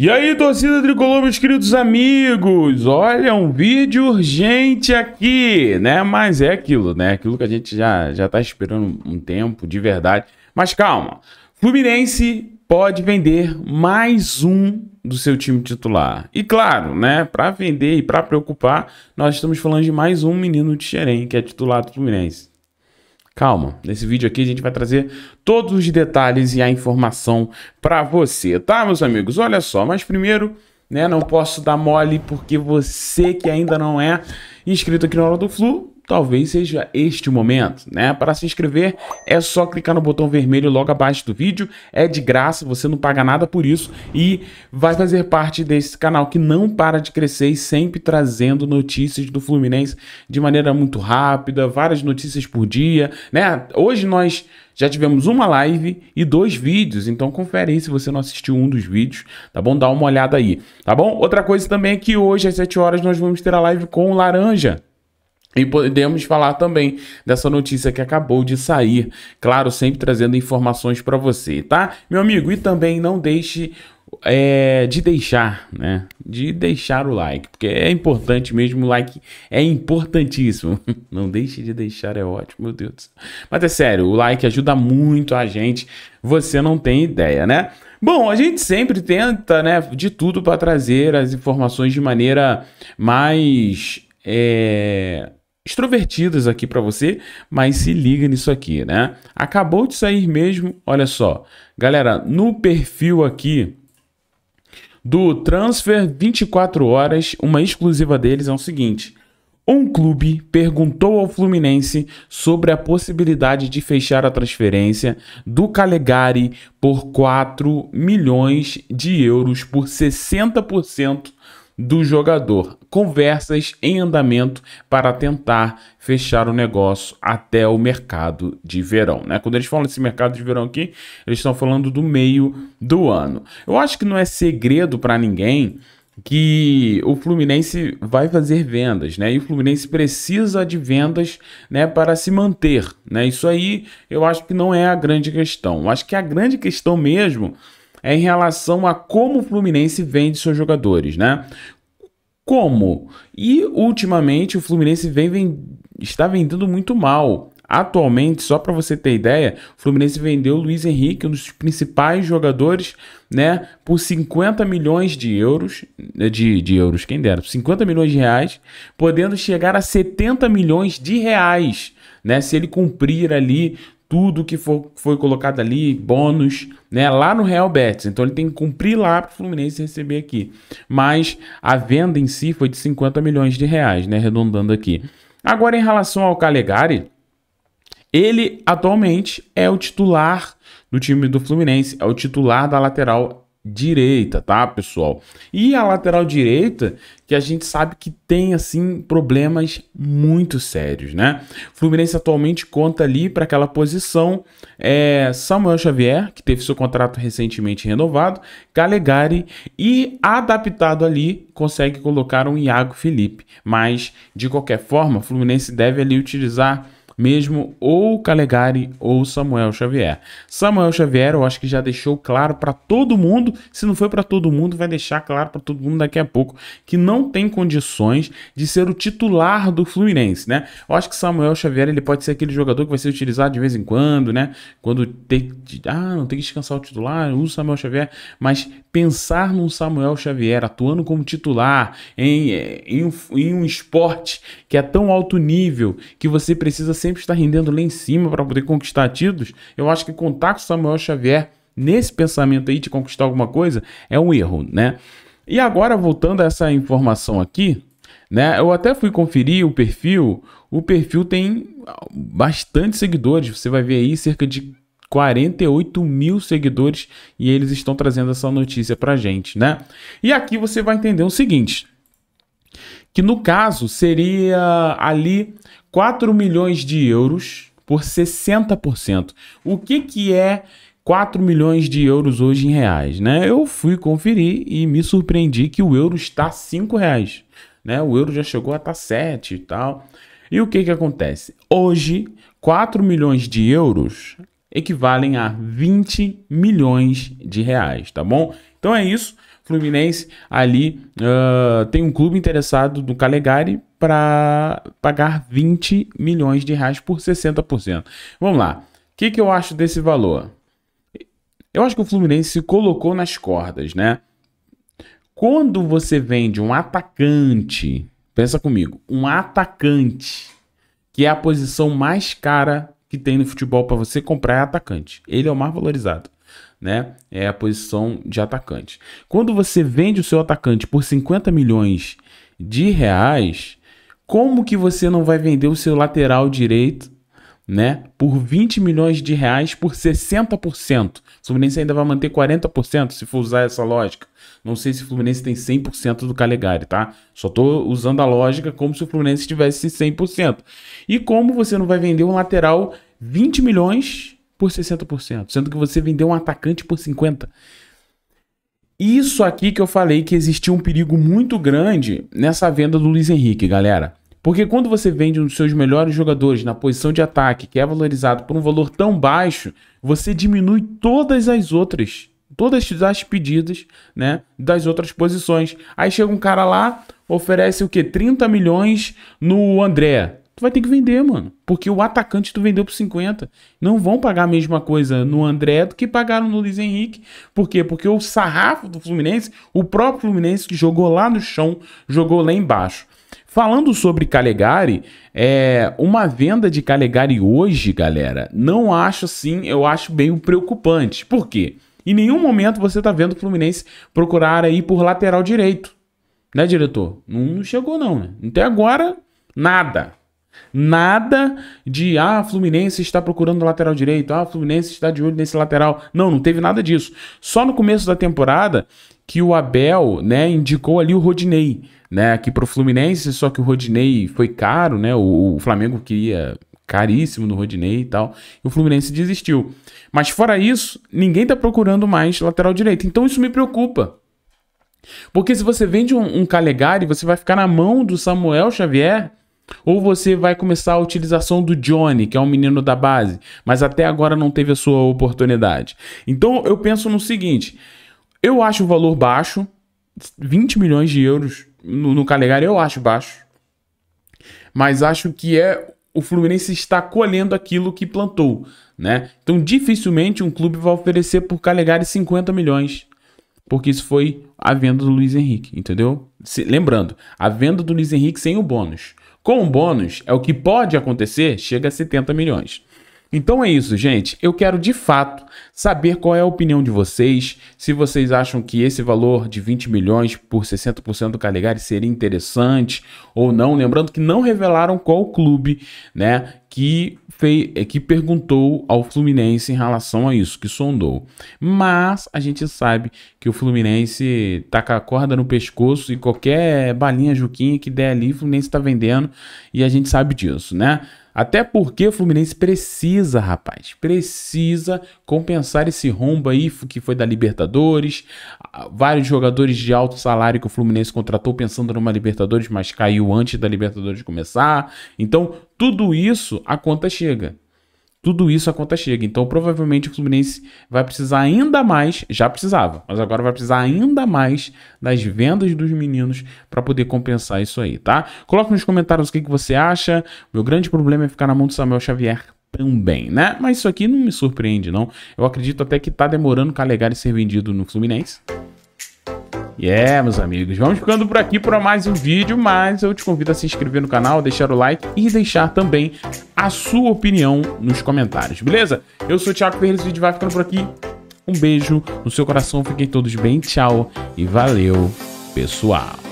E aí, torcida tricolor, meus queridos amigos? Olha, um vídeo urgente aqui, né? Mas é aquilo, né? Aquilo que a gente já, já tá esperando um tempo, de verdade. Mas calma, Fluminense pode vender mais um do seu time titular. E claro, né, para vender e para preocupar, nós estamos falando de mais um menino de Xerém, que é titular do Fluminense. Calma, nesse vídeo aqui a gente vai trazer todos os detalhes e a informação para você, tá, meus amigos? Olha só, mas primeiro, né, não posso dar mole porque você que ainda não é inscrito aqui no Hora do Flu, talvez seja este o momento, né? Para se inscrever é só clicar no botão vermelho logo abaixo do vídeo, é de graça, você não paga nada por isso e vai fazer parte desse canal que não para de crescer e sempre trazendo notícias do Fluminense de maneira muito rápida, várias notícias por dia, né? Hoje nós já tivemos uma live e dois vídeos, então confere aí se você não assistiu um dos vídeos, tá bom? Dá uma olhada aí, tá bom? Outra coisa também é que hoje às 7 horas nós vamos ter a live com o Laranja, e podemos falar também dessa notícia que acabou de sair, claro, sempre trazendo informações para você, tá? Meu amigo, e também não deixe é, de deixar, né? De deixar o like, porque é importante mesmo, o like é importantíssimo. Não deixe de deixar, é ótimo, meu Deus. Do céu. Mas é sério, o like ajuda muito a gente, você não tem ideia, né? Bom, a gente sempre tenta, né, de tudo para trazer as informações de maneira mais é, extrovertidas aqui para você, mas se liga nisso aqui, né? Acabou de sair mesmo, olha só. Galera, no perfil aqui do Transfer 24 horas, uma exclusiva deles é o seguinte: um clube perguntou ao Fluminense sobre a possibilidade de fechar a transferência do Calegari por 4 milhões de euros por 60% do jogador. Conversas em andamento para tentar fechar o negócio até o mercado de verão. Né? Quando eles falam desse mercado de verão aqui, eles estão falando do meio do ano. Eu acho que não é segredo para ninguém que o Fluminense vai fazer vendas, né? E o Fluminense precisa de vendas, né, para se manter, né? Isso aí eu acho que não é a grande questão. Eu acho que a grande questão mesmo é em relação a como o Fluminense vende seus jogadores, né? como? E ultimamente o Fluminense vem, vem está vendendo muito mal. Atualmente, só para você ter ideia, o Fluminense vendeu o Luiz Henrique, um dos principais jogadores, né, por 50 milhões de euros, de, de euros, quem dera, 50 milhões de reais, podendo chegar a 70 milhões de reais, né, se ele cumprir ali tudo que for, foi colocado ali, bônus, né? Lá no Real Betis. Então ele tem que cumprir lá para o Fluminense receber aqui. Mas a venda em si foi de 50 milhões de reais, né? Arredondando aqui. Agora, em relação ao Calegari, ele atualmente é o titular do time do Fluminense, é o titular da lateral direita, tá, pessoal? E a lateral direita, que a gente sabe que tem assim problemas muito sérios, né? Fluminense atualmente conta ali para aquela posição é Samuel Xavier, que teve seu contrato recentemente renovado, Calegari e adaptado ali consegue colocar um Iago Felipe, mas de qualquer forma, Fluminense deve ali utilizar mesmo ou Calegari ou Samuel Xavier. Samuel Xavier, eu acho que já deixou claro para todo mundo, se não foi para todo mundo, vai deixar claro para todo mundo daqui a pouco que não tem condições de ser o titular do Fluminense, né? Eu acho que Samuel Xavier, ele pode ser aquele jogador que vai ser utilizado de vez em quando, né? Quando tem ah, não tem que descansar o titular, usa o Samuel Xavier, mas pensar num Samuel Xavier atuando como titular em, em, em um esporte que é tão alto nível que você precisa ser sempre está rendendo lá em cima para poder conquistar títulos, eu acho que contar com Samuel Xavier nesse pensamento aí de conquistar alguma coisa é um erro, né? E agora, voltando a essa informação aqui, né? Eu até fui conferir o perfil. O perfil tem bastante seguidores. Você vai ver aí cerca de 48 mil seguidores e eles estão trazendo essa notícia pra gente, né? E aqui você vai entender o seguinte que no caso seria ali 4 milhões de euros por 60%. O que, que é 4 milhões de euros hoje em reais? Né? Eu fui conferir e me surpreendi que o euro está 5 reais. Né? O euro já chegou a tá estar 7 e tal. E o que, que acontece? Hoje, 4 milhões de euros equivalem a 20 milhões de reais, tá bom? Então é isso. Fluminense ali uh, tem um clube interessado no Calegari para pagar 20 milhões de reais por 60%. Vamos lá. O que, que eu acho desse valor? Eu acho que o Fluminense se colocou nas cordas, né? Quando você vende um atacante, pensa comigo, um atacante, que é a posição mais cara que tem no futebol para você comprar é atacante. Ele é o mais valorizado né? É a posição de atacante. Quando você vende o seu atacante por 50 milhões de reais, como que você não vai vender o seu lateral direito, né? Por 20 milhões de reais por 60%. O Fluminense ainda vai manter 40% se for usar essa lógica. Não sei se o Fluminense tem 100% do Calegari, tá? Só tô usando a lógica como se o Fluminense tivesse 100%. E como você não vai vender um lateral 20 milhões por 60%, sendo que você vendeu um atacante por 50%. Isso aqui que eu falei que existia um perigo muito grande nessa venda do Luiz Henrique, galera. Porque quando você vende um dos seus melhores jogadores na posição de ataque, que é valorizado por um valor tão baixo, você diminui todas as outras, todas as pedidas, né, das outras posições. Aí chega um cara lá, oferece o que 30 milhões no André tu vai ter que vender, mano. Porque o atacante tu vendeu por 50. Não vão pagar a mesma coisa no André do que pagaram no Luiz Henrique. Por quê? Porque o sarrafo do Fluminense, o próprio Fluminense que jogou lá no chão, jogou lá embaixo. Falando sobre Calegari, é, uma venda de Calegari hoje, galera, não acho assim, eu acho bem preocupante. Por quê? Em nenhum momento você tá vendo o Fluminense procurar aí por lateral direito. Né, diretor? Não, não chegou não, né? Até agora, nada. Nada de ah, Fluminense está procurando lateral direito, ah, Fluminense está de olho nesse lateral. Não, não teve nada disso. Só no começo da temporada que o Abel, né, indicou ali o Rodinei, né, aqui pro Fluminense, só que o Rodinei foi caro, né? O, o Flamengo queria caríssimo no Rodinei e tal. E o Fluminense desistiu. Mas fora isso, ninguém está procurando mais lateral direito. Então isso me preocupa. Porque se você vende um, um Calegari, você vai ficar na mão do Samuel Xavier ou você vai começar a utilização do Johnny, que é um menino da base, mas até agora não teve a sua oportunidade. Então eu penso no seguinte: eu acho o valor baixo, 20 milhões de euros no, no Calegari eu acho baixo, mas acho que é o Fluminense está colhendo aquilo que plantou, né? Então dificilmente um clube vai oferecer por Calegari 50 milhões, porque isso foi a venda do Luiz Henrique, entendeu? Se, lembrando, a venda do Luiz Henrique sem o bônus. Com o bônus, é o que pode acontecer, chega a 70 milhões. Então é isso, gente. Eu quero de fato saber qual é a opinião de vocês, se vocês acham que esse valor de 20 milhões por 60% do Calegari seria interessante ou não. Lembrando que não revelaram qual clube, né, que fei, eh, que perguntou ao Fluminense em relação a isso, que sondou. Mas a gente sabe que o Fluminense tá com a corda no pescoço e qualquer balinha juquinha que der ali, o Fluminense está vendendo e a gente sabe disso, né? Até porque o Fluminense precisa, rapaz, precisa compensar esse rombo aí que foi da Libertadores. Ah, vários jogadores de alto salário que o Fluminense contratou pensando numa Libertadores, mas caiu antes da Libertadores começar. Então, tudo isso a conta chega tudo isso a conta chega. Então, provavelmente o Fluminense vai precisar ainda mais, já precisava, mas agora vai precisar ainda mais das vendas dos meninos para poder compensar isso aí, tá? Coloque nos comentários o que, que você acha. Meu grande problema é ficar na mão do Samuel Xavier também, né? Mas isso aqui não me surpreende, não. Eu acredito até que tá demorando o Calegari ser vendido no Fluminense. E é, meus amigos, vamos ficando por aqui para mais um vídeo, mas eu te convido a se inscrever no canal, deixar o like e deixar também a sua opinião nos comentários, beleza? Eu sou o Thiago Ferreira, esse vídeo vai ficando por aqui. Um beijo no seu coração, fiquem todos bem, tchau e valeu, pessoal.